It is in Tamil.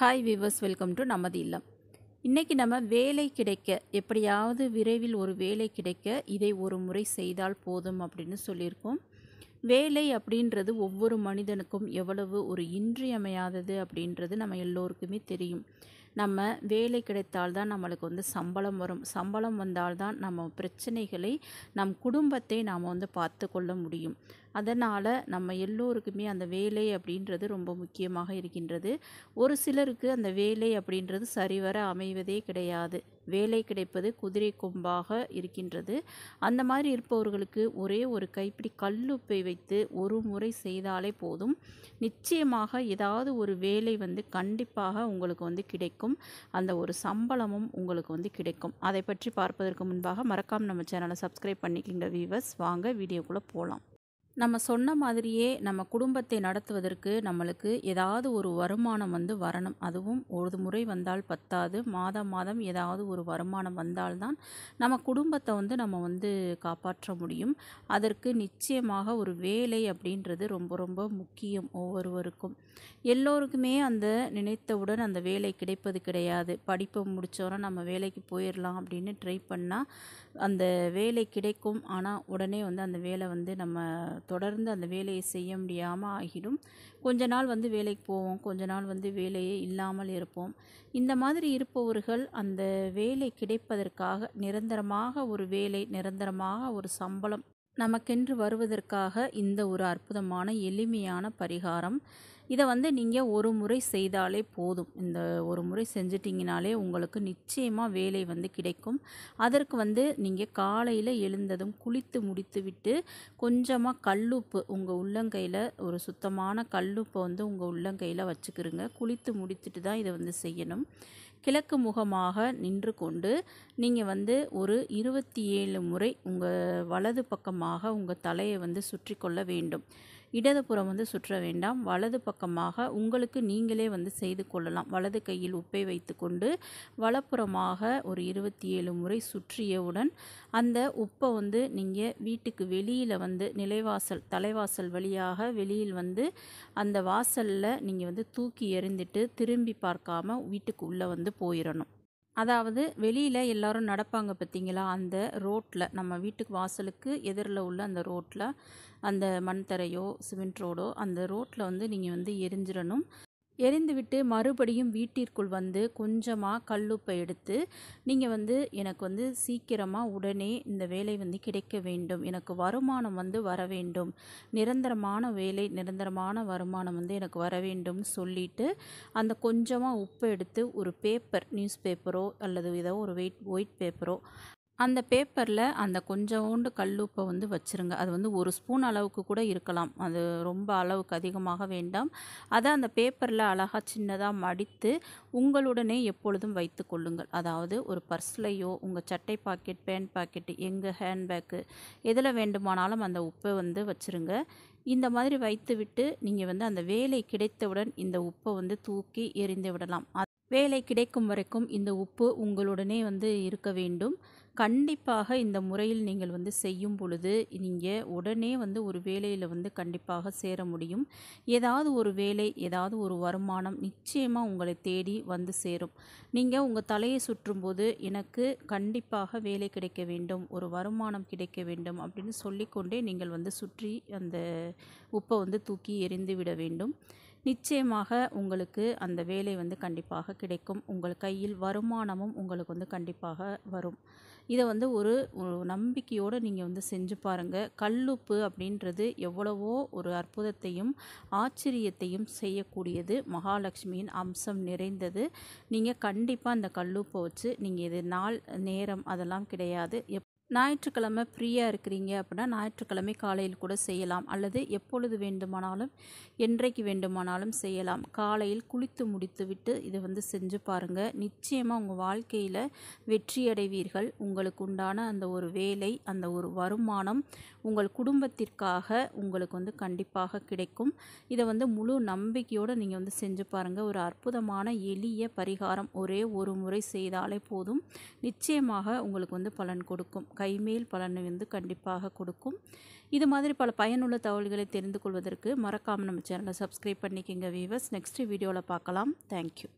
ஹாய் வீவர்ஸ் வெல்கம் டு நமது இல்லம் இன்றைக்கி நம்ம வேலை கிடைக்க எப்படியாவது விரைவில் ஒரு வேலை கிடைக்க இதை ஒரு முறை செய்தால் போதும் அப்படின்னு சொல்லியிருக்கோம் வேலை அப்படின்றது ஒவ்வொரு மனிதனுக்கும் எவ்வளவு ஒரு இன்றியமையாதது அப்படின்றது நம்ம எல்லோருக்குமே தெரியும் நம்ம வேலை கிடைத்தால்தான் நம்மளுக்கு வந்து சம்பளம் வரும் சம்பளம் வந்தால்தான் நம்ம பிரச்சனைகளை நம் குடும்பத்தை நாம் வந்து பார்த்து கொள்ள முடியும் அதனால் நம்ம எல்லோருக்குமே அந்த வேலை அப்படின்றது ரொம்ப முக்கியமாக இருக்கின்றது ஒரு சிலருக்கு அந்த வேலை அப்படின்றது சரிவர அமைவதே கிடையாது வேலை கிடைப்பது குதிரை கொம்பாக இருக்கின்றது அந்த மாதிரி இருப்பவர்களுக்கு ஒரே ஒரு கைப்பிடி கல்லுப்பை வைத்து ஒரு முறை செய்தாலே போதும் நிச்சயமாக ஏதாவது ஒரு வேலை வந்து கண்டிப்பாக உங்களுக்கு வந்து கிடைக்கும் அந்த ஒரு சம்பளமும் உங்களுக்கு வந்து கிடைக்கும் அதை பற்றி பார்ப்பதற்கு முன்பாக மறக்காமல் நம்ம சேனலை சப்ஸ்கிரைப் பண்ணிக்கின்ற வியூவர்ஸ் வாங்க வீடியோக்குள்ளே போகலாம் நம்ம சொன்ன மாதிரியே நம்ம குடும்பத்தை நடத்துவதற்கு நம்மளுக்கு ஏதாவது ஒரு வருமானம் வந்து வரணும் அதுவும் ஒரு முறை வந்தால் பத்தாது மாதம் மாதம் ஏதாவது ஒரு வருமானம் வந்தால்தான் நம்ம குடும்பத்தை வந்து நம்ம வந்து காப்பாற்ற முடியும் அதற்கு நிச்சயமாக ஒரு வேலை அப்படின்றது ரொம்ப ரொம்ப முக்கியம் ஒவ்வொருவருக்கும் எல்லோருக்குமே அந்த நினைத்தவுடன் அந்த வேலை கிடைப்பது கிடையாது படிப்பை முடித்தோன்னா நம்ம வேலைக்கு போயிடலாம் அப்படின்னு ட்ரை பண்ணால் அந்த வேலை கிடைக்கும் ஆனால் உடனே வந்து அந்த வேலை வந்து நம்ம தொடர்ந்து அந்த வேலையை செய்ய முடியாமல் ஆகிடும் கொஞ்ச நாள் வந்து வேலைக்கு போவோம் கொஞ்ச நாள் வந்து வேலையே இல்லாமல் இருப்போம் இந்த மாதிரி இருப்பவர்கள் அந்த வேலை கிடைப்பதற்காக நிரந்தரமாக ஒரு வேலை நிரந்தரமாக ஒரு சம்பளம் நமக்கென்று வருவதற்காக இந்த ஒரு அற்புதமான எளிமையான பரிகாரம் இதை வந்து நீங்கள் ஒரு முறை செய்தாலே போதும் இந்த ஒரு முறை செஞ்சிட்டிங்கனாலே உங்களுக்கு நிச்சயமாக வேலை வந்து கிடைக்கும் அதற்கு வந்து நீங்கள் காலையில் எழுந்ததும் குளித்து முடித்து விட்டு கொஞ்சமாக கல்லுப்பு உங்கள் உள்ளங்கையில் ஒரு சுத்தமான கல்லுப்பை வந்து உங்கள் உள்ளங்கையில் வச்சுக்கிறோங்க குளித்து முடித்துட்டு தான் இதை வந்து செய்யணும் கிழக்கு முகமாக நின்று கொண்டு நீங்கள் வந்து ஒரு இருபத்தி ஏழு முறை உங்கள் வலது பக்கமாக உங்கள் தலையை வந்து சுற்றி கொள்ள வேண்டும் இடதுபுறம் வந்து சுற்ற வேண்டாம் வலது பக்கமாக உங்களுக்கு நீங்களே வந்து செய்து கொள்ளலாம் வலது கையில் உப்பை வைத்துக்கொண்டு வலப்புறமாக ஒரு இருபத்தி ஏழு முறை சுற்றியவுடன் அந்த உப்பை வந்து நீங்கள் வீட்டுக்கு வெளியில் வந்து நிலைவாசல் தலைவாசல் வழியாக வெளியில் வந்து அந்த வாசலில் நீங்கள் வந்து தூக்கி எறிந்துட்டு திரும்பி பார்க்காம வீட்டுக்கு உள்ளே வந்து போயிடணும் அதாவது வெளியில் எல்லோரும் நடப்பாங்க பார்த்திங்களா அந்த ரோட்டில் நம்ம வீட்டுக்கு வாசலுக்கு எதிரில் உள்ள அந்த ரோட்டில் அந்த மண் தரையோ சிமெண்ட் ரோடோ அந்த ரோட்டில் வந்து நீங்கள் வந்து எரிஞ்சிடணும் எரிந்துவிட்டு மறுபடியும் வீட்டிற்குள் வந்து கொஞ்சமாக கல்லுப்பை எடுத்து நீங்கள் வந்து எனக்கு வந்து சீக்கிரமாக உடனே இந்த வேலை வந்து கிடைக்க வேண்டும் எனக்கு வருமானம் வந்து வர வேண்டும் நிரந்தரமான வேலை நிரந்தரமான வருமானம் வந்து எனக்கு வர வேண்டும் சொல்லிட்டு அந்த கொஞ்சமாக உப்பை எடுத்து ஒரு பேப்பர் நியூஸ் பேப்பரோ அல்லது ஏதோ ஒரு வெயிட் ஒயிட் பேப்பரோ அந்த பேப்பரில் அந்த கொஞ்சோண்டு கல்லுப்பை வந்து வச்சுருங்க அது வந்து ஒரு ஸ்பூன் அளவுக்கு கூட இருக்கலாம் அது ரொம்ப அளவுக்கு அதிகமாக வேண்டாம் அதை அந்த பேப்பரில் அழகாக சின்னதாக மடித்து உங்களுடனே எப்பொழுதும் வைத்து கொள்ளுங்கள் அதாவது ஒரு பர்ஸ்லையோ உங்கள் சட்டை பாக்கெட் பேண்ட் பாக்கெட்டு எங்கள் ஹேண்ட்பேக்கு எதில் வேண்டுமானாலும் அந்த உப்பை வந்து வச்சுருங்க இந்த மாதிரி வைத்து விட்டு நீங்கள் வந்து அந்த வேலை கிடைத்தவுடன் இந்த உப்பை வந்து தூக்கி எறிந்து விடலாம் வேலை கிடைக்கும் வரைக்கும் இந்த உப்பு உங்களுடனே வந்து இருக்க வேண்டும் கண்டிப்பாக இந்த முறையில் நீங்கள் வந்து செய்யும் பொழுது நீங்கள் உடனே வந்து ஒரு வேலையில் வந்து கண்டிப்பாக சேர முடியும் ஏதாவது ஒரு வேலை ஏதாவது ஒரு வருமானம் நிச்சயமாக உங்களை தேடி வந்து சேரும் நீங்கள் உங்கள் தலையை சுற்றும்போது எனக்கு கண்டிப்பாக வேலை கிடைக்க வேண்டும் ஒரு வருமானம் கிடைக்க வேண்டும் அப்படின்னு சொல்லிக்கொண்டே நீங்கள் வந்து சுற்றி அந்த உப்பை வந்து தூக்கி எரிந்து விட வேண்டும் நிச்சயமாக உங்களுக்கு அந்த வேலை வந்து கண்டிப்பாக கிடைக்கும் உங்கள் கையில் வருமானமும் உங்களுக்கு வந்து கண்டிப்பாக வரும் இதை வந்து ஒரு நம்பிக்கையோடு நீங்கள் வந்து செஞ்சு பாருங்கள் கல்லுப்பு அப்படின்றது எவ்வளவோ ஒரு அற்புதத்தையும் ஆச்சரியத்தையும் செய்யக்கூடியது மகாலட்சுமியின் அம்சம் நிறைந்தது நீங்கள் கண்டிப்பாக அந்த கல்லுப்பை வச்சு நீங்கள் இது நாள் நேரம் அதெல்லாம் கிடையாது எப் ஞாயிற்றுக்கிழமை ஃப்ரீயாக இருக்கிறீங்க அப்படின்னா ஞாயிற்றுக்கிழமை காலையில் கூட செய்யலாம் அல்லது எப்பொழுது வேண்டுமானாலும் என்றைக்கு வேண்டுமானாலும் செய்யலாம் காலையில் குளித்து முடித்து விட்டு இதை வந்து செஞ்சு பாருங்கள் நிச்சயமாக உங்கள் வாழ்க்கையில் வெற்றியடைவீர்கள் உங்களுக்கு உண்டான அந்த ஒரு வேலை அந்த ஒரு வருமானம் உங்கள் குடும்பத்திற்காக உங்களுக்கு வந்து கண்டிப்பாக கிடைக்கும் இதை வந்து முழு நம்பிக்கையோடு நீங்கள் வந்து செஞ்சு பாருங்கள் ஒரு அற்புதமான எளிய பரிகாரம் ஒரே ஒரு முறை செய்தாலே போதும் நிச்சயமாக உங்களுக்கு வந்து பலன் கொடுக்கும் கைமேல் பலனை வந்து கண்டிப்பாக கொடுக்கும் இது மாதிரி பல பயனுள்ள தகவல்களை தெரிந்து கொள்வதற்கு மறக்காமல் நம்ம சேனலை சப்ஸ்கிரைப் பண்ணிக்கோங்க வீவர்ஸ் நெக்ஸ்ட் வீடியோவில் பார்க்கலாம் தேங்க்யூ